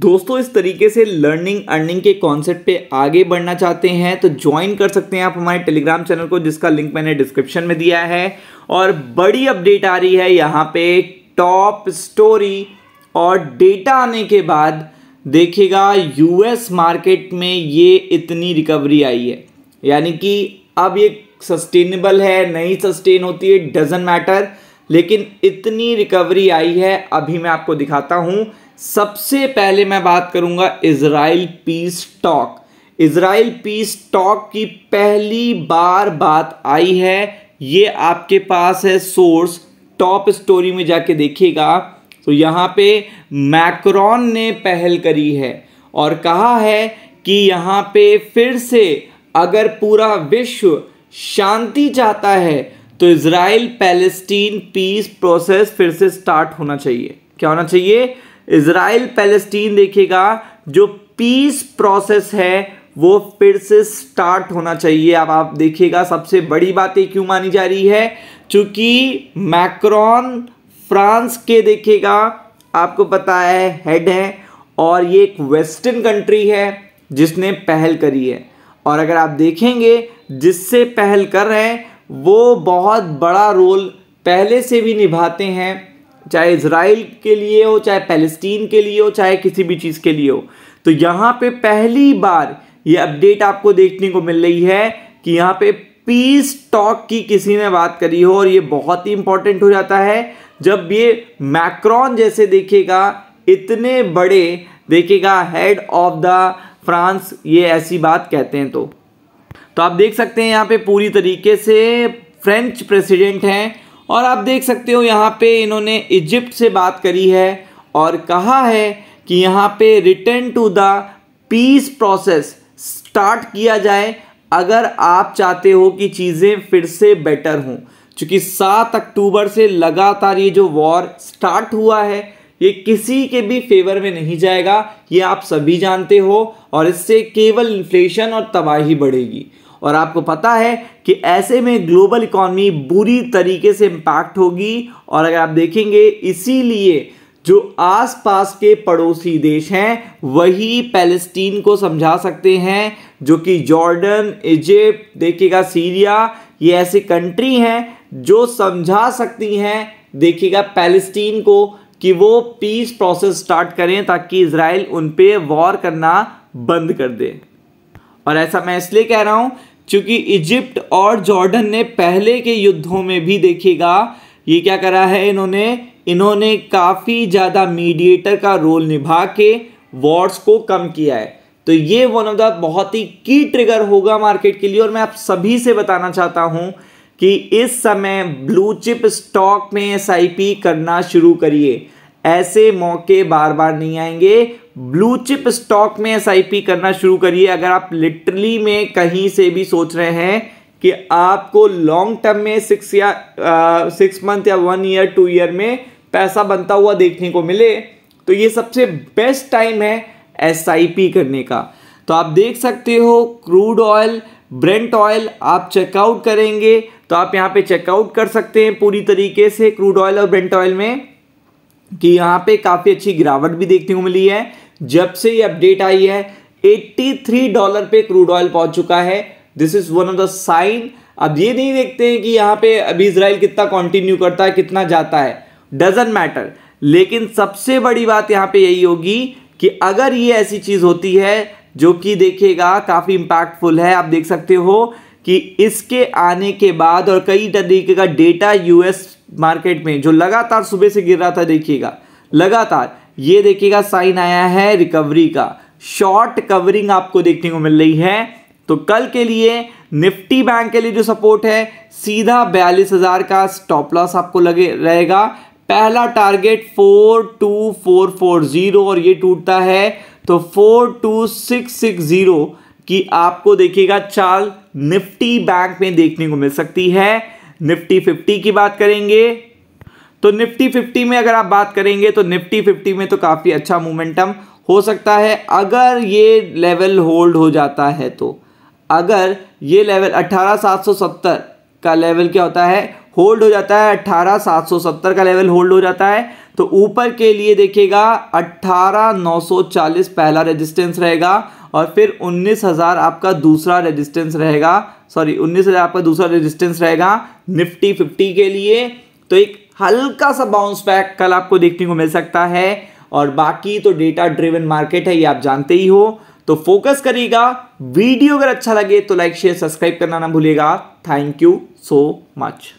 दोस्तों इस तरीके से लर्निंग अर्निंग के कॉन्सेप्ट पे आगे बढ़ना चाहते हैं तो ज्वाइन कर सकते हैं आप हमारे टेलीग्राम चैनल को जिसका लिंक मैंने डिस्क्रिप्शन में दिया है और बड़ी अपडेट आ रही है यहाँ पे टॉप स्टोरी और डेटा आने के बाद देखिएगा यूएस मार्केट में ये इतनी रिकवरी आई है यानी कि अब ये सस्टेनेबल है नहीं सस्टेन होती है डजेंट मैटर लेकिन इतनी रिकवरी आई है अभी मैं आपको दिखाता हूं सबसे पहले मैं बात करूंगा Israel peace talk Israel peace talk की पहली बार बात आई है ये आपके पास है सोर्स टॉप स्टोरी में जाके देखिएगा तो यहाँ पे मैक्रॉन ने पहल करी है और कहा है कि यहाँ पे फिर से अगर पूरा विश्व शांति चाहता है तो इसराइल पैलेस्टीन पीस प्रोसेस फिर से स्टार्ट होना चाहिए क्या होना चाहिए इसराइल पैलेस्टीन देखिएगा जो पीस प्रोसेस है वो फिर से स्टार्ट होना चाहिए अब आप देखिएगा सबसे बड़ी बात ये क्यों मानी जा रही है चूंकि मैक्रॉन फ्रांस के देखिएगा आपको पता है हेड है और ये एक वेस्टर्न कंट्री है जिसने पहल करी है और अगर आप देखेंगे जिससे पहल कर रहे हैं वो बहुत बड़ा रोल पहले से भी निभाते हैं चाहे इसराइल के लिए हो चाहे पैलेस्टीन के लिए हो चाहे किसी भी चीज़ के लिए हो तो यहाँ पे पहली बार ये अपडेट आपको देखने को मिल रही है कि यहाँ पे पीस टॉक की किसी ने बात करी हो और ये बहुत ही इम्पोर्टेंट हो जाता है जब ये मैक्रॉन जैसे देखेगा इतने बड़े देखेगा हेड ऑफ द फ्रांस ये ऐसी बात कहते हैं तो तो आप देख सकते हैं यहाँ पे पूरी तरीके से फ्रेंच प्रेसिडेंट हैं और आप देख सकते हो यहाँ पे इन्होंने इजिप्ट से बात करी है और कहा है कि यहाँ पे return to the peace process start किया जाए अगर आप चाहते हो कि चीज़ें फिर से बेटर हों क्योंकि सात अक्टूबर से लगातार ये जो वॉर स्टार्ट हुआ है ये किसी के भी फेवर में नहीं जाएगा ये आप सभी जानते हो और इससे केवल इन्फ्लेशन और तबाही बढ़ेगी और आपको पता है कि ऐसे में ग्लोबल इकोनॉमी बुरी तरीके से इम्पैक्ट होगी और अगर आप देखेंगे इसीलिए जो आसपास के पड़ोसी देश हैं वही पैलेस्टीन को समझा सकते हैं जो कि जॉर्डन इजिप्ट देखिएगा सीरिया ये ऐसे कंट्री हैं जो समझा सकती हैं देखिएगा पैलेस्टीन को कि वो पीस प्रोसेस स्टार्ट करें ताकि इसराइल उन पर वॉर करना बंद कर दे और ऐसा मैं इसलिए कह रहा हूँ क्योंकि इजिप्ट और जॉर्डन ने पहले के युद्धों में भी देखिएगा ये क्या करा है इन्होंने इन्होंने काफ़ी ज़्यादा मीडिएटर का रोल निभा के वॉर्स को कम किया है तो ये वन ऑफ द बहुत ही की ट्रिगर होगा मार्केट के लिए और मैं आप सभी से बताना चाहता हूँ कि इस समय ब्लू चिप स्टॉक में एस करना शुरू करिए ऐसे मौके बार बार नहीं आएंगे ब्लू चिप स्टॉक में एस करना शुरू करिए अगर आप लिटरली में कहीं से भी सोच रहे हैं कि आपको लॉन्ग टर्म में सिक्स या सिक्स मंथ या वन ईयर टू ईयर में पैसा बनता हुआ देखने को मिले तो ये सबसे बेस्ट टाइम है एस करने का तो आप देख सकते हो क्रूड ऑयल ब्रेंट ऑयल आप चेकआउट करेंगे तो आप यहाँ पे चेकआउट कर सकते हैं पूरी तरीके से क्रूड ऑयल और ब्रेंट ऑयल में कि यहाँ पे काफ़ी अच्छी गिरावट भी देखने को मिली है जब से ये अपडेट आई है 83 डॉलर पे क्रूड ऑयल पहुंच चुका है this is one of the sign अब ये नहीं देखते हैं कि यहाँ पे अभी इसराइल कितना कंटिन्यू करता है कितना जाता है डजेंट मैटर लेकिन सबसे बड़ी बात यहाँ पे यही होगी कि अगर ये ऐसी चीज़ होती है जो कि देखिएगा काफ़ी इम्पैक्टफुल है आप देख सकते हो कि इसके आने के बाद और कई तरीके का डेटा यूएस मार्केट में जो लगातार सुबह से गिर रहा था देखिएगा लगातार ये देखिएगा साइन आया है रिकवरी का शॉर्ट कवरिंग आपको देखने को मिल रही है तो कल के लिए निफ्टी बैंक के लिए जो सपोर्ट है सीधा बयालीस हजार का स्टॉप लॉस आपको लगे रहेगा पहला target four two four four zero और ये टूटता है तो four two six six zero कि आपको देखिएगा चाल निफ्टी बैंक में देखने को मिल सकती है निफ्टी फिफ्टी की बात करेंगे तो निफ्टी फिफ्टी में अगर आप बात करेंगे तो निफ्टी फिफ्टी में तो काफ़ी अच्छा मोमेंटम हो सकता है अगर ये लेवल होल्ड हो जाता है तो अगर ये लेवल 18770 का लेवल क्या होता है होल्ड हो जाता है 18770 का लेवल होल्ड हो जाता है तो ऊपर के लिए देखिएगा 18940 पहला रेजिस्टेंस रहेगा और फिर उन्नीस हज़ार आपका दूसरा रेजिस्टेंस रहेगा सॉरी उन्नीस हज़ार आपका दूसरा रेजिस्टेंस रहेगा निफ्टी फिफ्टी के लिए तो एक हल्का सा बाउंस बैक कल आपको देखने को मिल सकता है और बाकी तो डेटा ड्रिवन मार्केट है ये आप जानते ही हो तो फोकस करिएगा वीडियो अगर अच्छा लगे तो लाइक शेयर सब्सक्राइब करना ना भूलिएगा थैंक यू सो मच